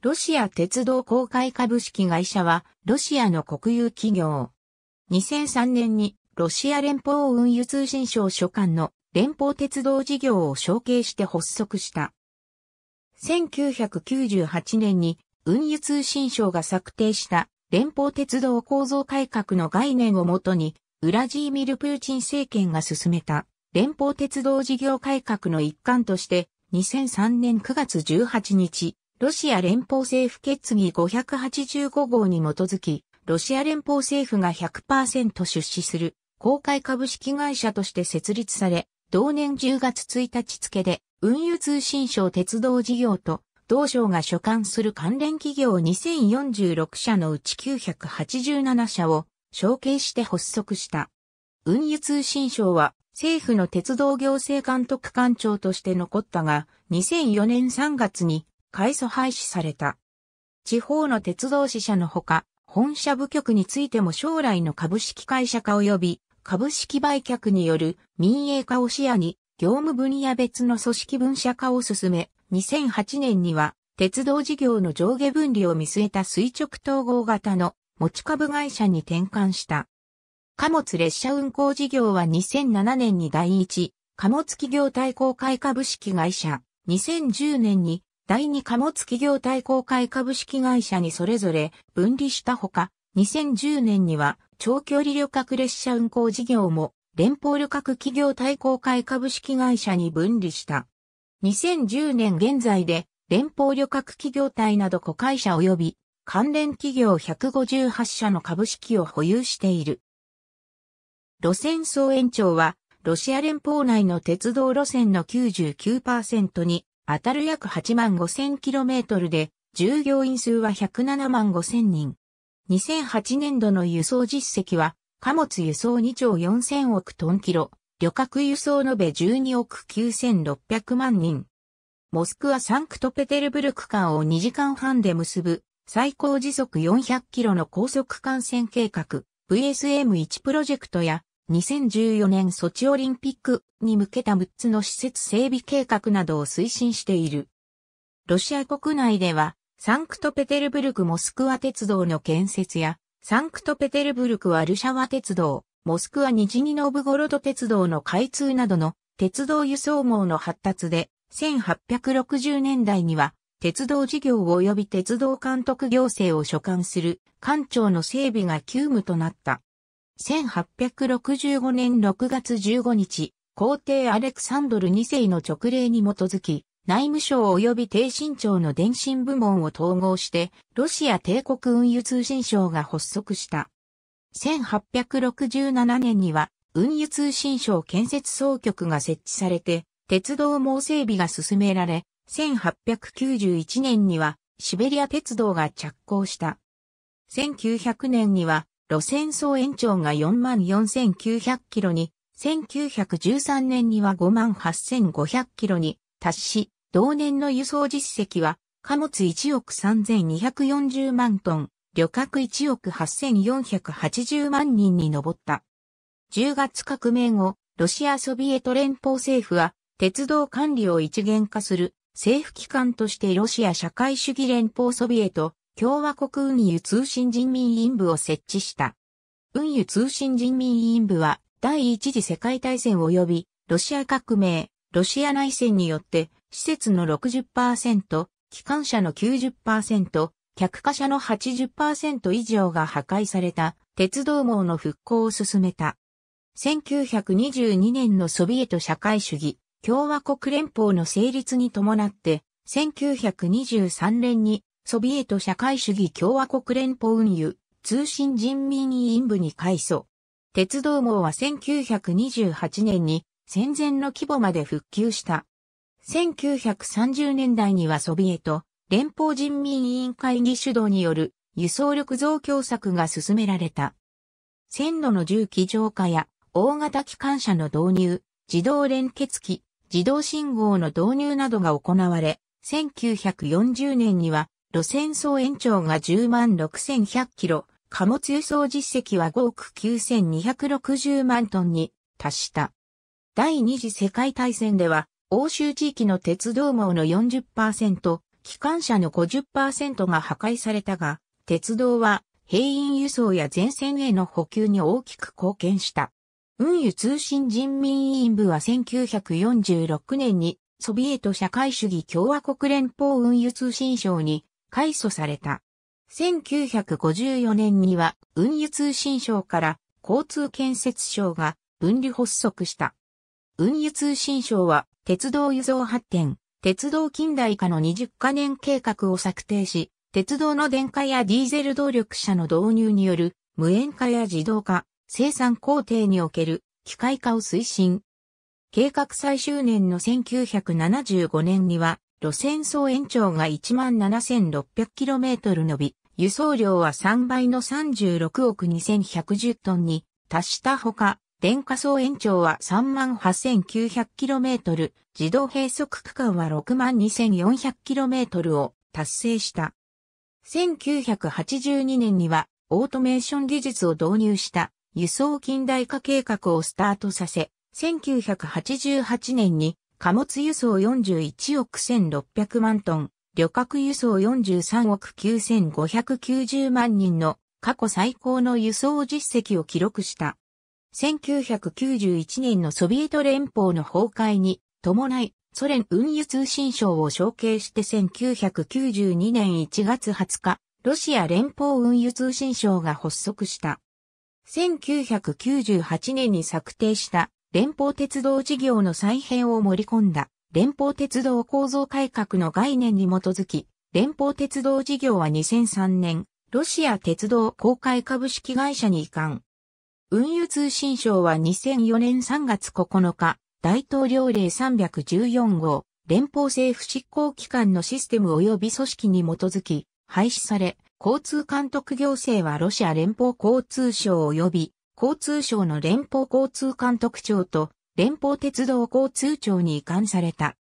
ロシア鉄道公開株式会社は、ロシアの国有企業。2003年に、ロシア連邦運輸通信省所管の連邦鉄道事業を承継して発足した。1998年に、運輸通信省が策定した連邦鉄道構造改革の概念をもとに、ウラジーミル・プーチン政権が進めた連邦鉄道事業改革の一環として、2003年9月18日、ロシア連邦政府決議585号に基づき、ロシア連邦政府が100%出資する公開株式会社として設立され、同年10月1日付で運輸通信省鉄道事業と同省が所管する関連企業2046社のうち987社を承継して発足した。運輸通信省は政府の鉄道行政監督官庁として残ったが、2004年3月に開祖廃止された。地方の鉄道支社のほか、本社部局についても将来の株式会社化及び株式売却による民営化を視野に業務分野別の組織分社化を進め、2008年には鉄道事業の上下分離を見据えた垂直統合型の持ち株会社に転換した。貨物列車運行事業は2007年に第一、貨物企業対抗会株式会社、2010年に第二貨物企業対抗会株式会社にそれぞれ分離したほか、2010年には長距離旅客列車運行事業も連邦旅客企業対抗会株式会社に分離した。2010年現在で連邦旅客企業体など子会社及び関連企業158社の株式を保有している。路線総延長はロシア連邦内の鉄道路線の99%に当たる約8万5千キロメートルで、従業員数は107万5千人。2008年度の輸送実績は、貨物輸送2兆4千億トンキロ、旅客輸送延べ12億9600万人。モスクワサンクトペテルブルク間を2時間半で結ぶ、最高時速400キロの高速幹線計画、VSM1 プロジェクトや、2014年ソチオリンピックに向けた6つの施設整備計画などを推進している。ロシア国内では、サンクトペテルブルク・モスクワ鉄道の建設や、サンクトペテルブルク・ワルシャワ鉄道、モスクワ・ニジニノブゴロド鉄道の開通などの鉄道輸送網の発達で、1860年代には、鉄道事業及び鉄道監督行政を所管する官庁の整備が急務となった。1865年6月15日、皇帝アレクサンドル2世の直令に基づき、内務省及び低身長の電信部門を統合して、ロシア帝国運輸通信省が発足した。1867年には、運輸通信省建設総局が設置されて、鉄道網整備が進められ、1891年には、シベリア鉄道が着工した。1900年には、路線総延長が44,900キロに、1913年には58,500キロに達し、同年の輸送実績は、貨物1億3240万トン、旅客1億8480万人に上った。10月革命後、ロシアソビエト連邦政府は、鉄道管理を一元化する政府機関としてロシア社会主義連邦ソビエト共和国運輸通信人民委員部を設置した。運輸通信人民委員部は第一次世界大戦及びロシア革命、ロシア内戦によって施設の60%、機関車の90%、客貨車の80%以上が破壊された鉄道網の復興を進めた。1922年のソビエト社会主義共和国連邦の成立に伴って1923年にソビエト社会主義共和国連邦運輸通信人民委員部に改組。鉄道網は1928年に戦前の規模まで復旧した。1930年代にはソビエト連邦人民委員会議主導による輸送力増強策が進められた。線路の重機浄化や大型機関車の導入、自動連結機、自動信号の導入などが行われ、1940年には路線総延長が10万6100キロ、貨物輸送実績は5億9260万トンに達した。第二次世界大戦では、欧州地域の鉄道網の40%、機関車の50%が破壊されたが、鉄道は兵員輸送や前線への補給に大きく貢献した。運輸通信人民委員部は1946年にソビエト社会主義共和国連邦運輸通信省に改組された。1954年には運輸通信省から交通建設省が分離発足した。運輸通信省は鉄道輸送発展、鉄道近代化の20カ年計画を策定し、鉄道の電化やディーゼル動力車の導入による無塩化や自動化、生産工程における機械化を推進。計画最終年の1975年には路線総延長が 17,600km 伸び、輸送量は3倍の36億2110トンに達したほか、電化総延長は 38,900km、自動閉塞区間は 62,400km を達成した。1982年にはオートメーション技術を導入した輸送近代化計画をスタートさせ、1988年に貨物輸送41億1600万トン、旅客輸送43億9590万人の過去最高の輸送実績を記録した。1991年のソビエト連邦の崩壊に伴い、ソ連運輸通信省を承継して1992年1月20日、ロシア連邦運輸通信省が発足した。1998年に策定した連邦鉄道事業の再編を盛り込んだ連邦鉄道構造改革の概念に基づき、連邦鉄道事業は2003年、ロシア鉄道公開株式会社に移管。運輸通信省は2004年3月9日、大統領令314号、連邦政府執行機関のシステム及び組織に基づき、廃止され、交通監督行政はロシア連邦交通省及び交通省の連邦交通監督庁と連邦鉄道交通庁に移管された。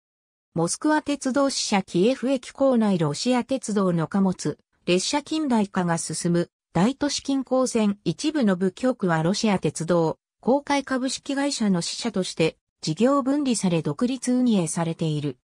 モスクワ鉄道支社キエフ駅構内ロシア鉄道の貨物、列車近代化が進む大都市近郊線一部の部局はロシア鉄道、公開株式会社の支社として事業分離され独立運営されている。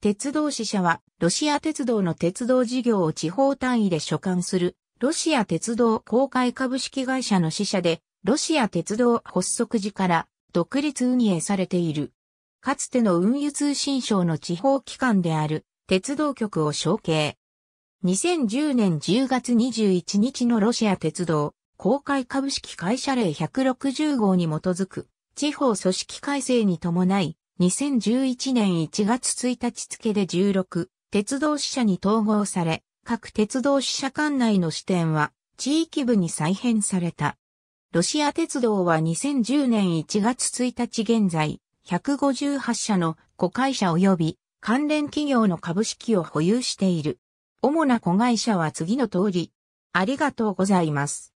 鉄道支社はロシア鉄道の鉄道事業を地方単位で所管するロシア鉄道公開株式会社の支社でロシア鉄道発足時から独立運営されている。かつての運輸通信省の地方機関である鉄道局を承継。2010年10月21日のロシア鉄道公開株式会社令160号に基づく地方組織改正に伴い2011年1月1日付で16鉄道支社に統合され各鉄道支社間内の支店は地域部に再編された。ロシア鉄道は2010年1月1日現在、158社の子会社及び関連企業の株式を保有している。主な子会社は次の通り。ありがとうございます。